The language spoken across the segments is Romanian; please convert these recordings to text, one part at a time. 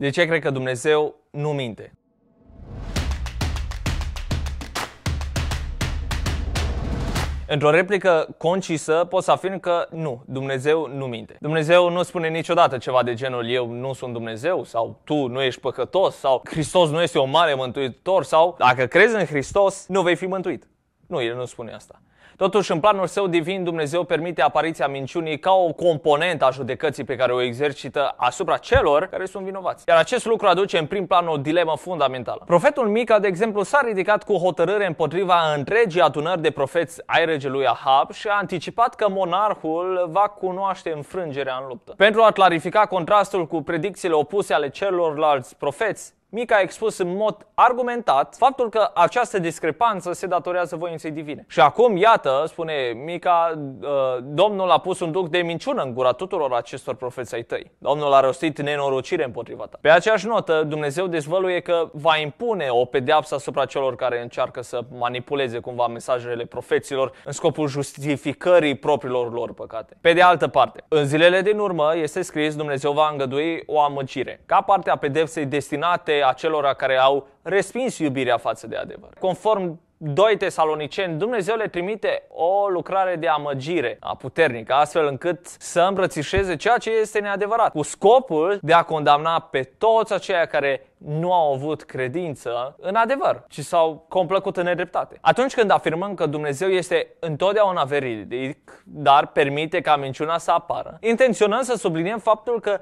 De ce cred că Dumnezeu nu minte? Într-o replică concisă pot să afirm că nu, Dumnezeu nu minte. Dumnezeu nu spune niciodată ceva de genul eu nu sunt Dumnezeu sau tu nu ești păcătos sau Hristos nu este o mare mântuitor sau dacă crezi în Hristos nu vei fi mântuit. Nu, el nu spune asta. Totuși, în planul său divin, Dumnezeu permite apariția minciunii ca o componentă a judecății pe care o exercită asupra celor care sunt vinovați. Iar acest lucru aduce în prim plan o dilemă fundamentală. Profetul Mica, de exemplu, s-a ridicat cu hotărâre împotriva întregii adunări de profeți ai regelui Ahab și a anticipat că monarhul va cunoaște înfrângerea în luptă. Pentru a clarifica contrastul cu predicțiile opuse ale celorlalți profeți, Mica a expus în mod argumentat faptul că această discrepanță se datorează voinței divine. Și acum, iată, Iată, spune Mica, uh, Domnul a pus un duc de minciună în gura tuturor acestor profeți ai tăi. Domnul a rostit nenorocire împotriva ta. Pe aceeași notă, Dumnezeu dezvăluie că va impune o pedeapsă asupra celor care încearcă să manipuleze cumva mesajele profeților în scopul justificării propriilor lor păcate. Pe de altă parte, în zilele din urmă este scris Dumnezeu va îngădui o amăgire, ca parte a pedepsei destinate acelora care au respins iubirea față de adevăr. Conform 2 Tesaloniceni, Dumnezeu le trimite o lucrare de amăgire a puternică, astfel încât să îmbrățișeze ceea ce este neadevărat, cu scopul de a condamna pe toți aceia care nu au avut credință în adevăr, ci s-au complăcut în nedreptate. Atunci când afirmăm că Dumnezeu este întotdeauna veridic, dar permite ca minciuna să apară, intenționăm să subliniem faptul că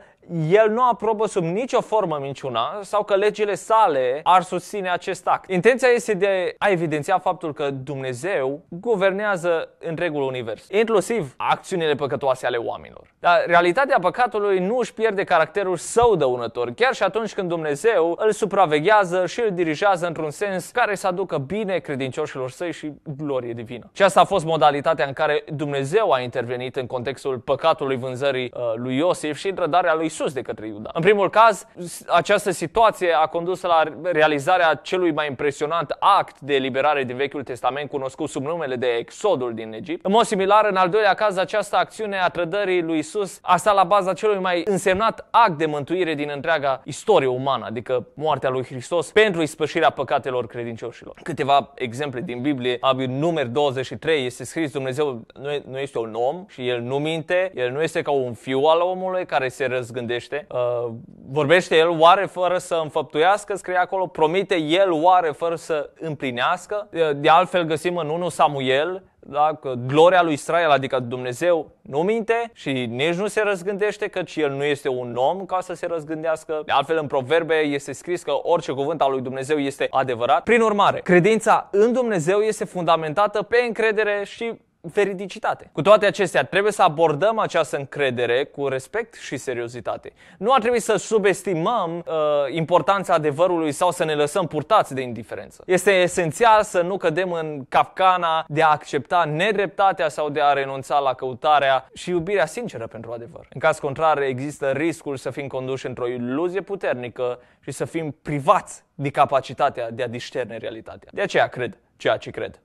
el nu aprobă sub nicio formă minciuna sau că legile sale ar susține acest act. Intenția este de a evidenția faptul că Dumnezeu guvernează întregul univers, inclusiv acțiunile păcătoase ale oamenilor. Dar realitatea păcatului nu își pierde caracterul său dăunător, chiar și atunci când Dumnezeu Dumnezeu îl supraveghează și îl dirigează într-un sens care să aducă bine credincioșilor săi și glorie divină. Și asta a fost modalitatea în care Dumnezeu a intervenit în contextul păcatului vânzării uh, lui Iosif și trădarea lui Isus de către Iuda. În primul caz, această situație a condus la realizarea celui mai impresionant act de eliberare din Vechiul Testament, cunoscut sub numele de Exodul din Egipt. În mod similar, în al doilea caz, această acțiune a trădării lui Isus a stat la baza celui mai însemnat act de mântuire din întreaga istorie umană, adică moartea lui Hristos, pentru ispășirea păcatelor credincioșilor. Câteva exemple din Biblie, Abiu numer 23, este scris Dumnezeu nu, nu este un om și El nu minte, El nu este ca un fiu al omului care se răzgândește. Uh, vorbește El oare fără să înfăptuiască, scrie acolo, promite El oare fără să împlinească. Uh, de altfel găsim în 1 Samuel da? că gloria lui Israel, adică Dumnezeu, nu minte și nici nu se răzgândește, căci el nu este un om ca să se răzgândească. De altfel, în proverbe este scris că orice cuvânt al lui Dumnezeu este adevărat. Prin urmare, credința în Dumnezeu este fundamentată pe încredere și veridicitate. Cu toate acestea, trebuie să abordăm această încredere cu respect și seriozitate. Nu ar trebui să subestimăm uh, importanța adevărului sau să ne lăsăm purtați de indiferență. Este esențial să nu cădem în capcana de a accepta nedreptatea sau de a renunța la căutarea și iubirea sinceră pentru adevăr. În caz contrar, există riscul să fim conduși într-o iluzie puternică și să fim privați de capacitatea de a discerne realitatea. De aceea cred ceea ce cred.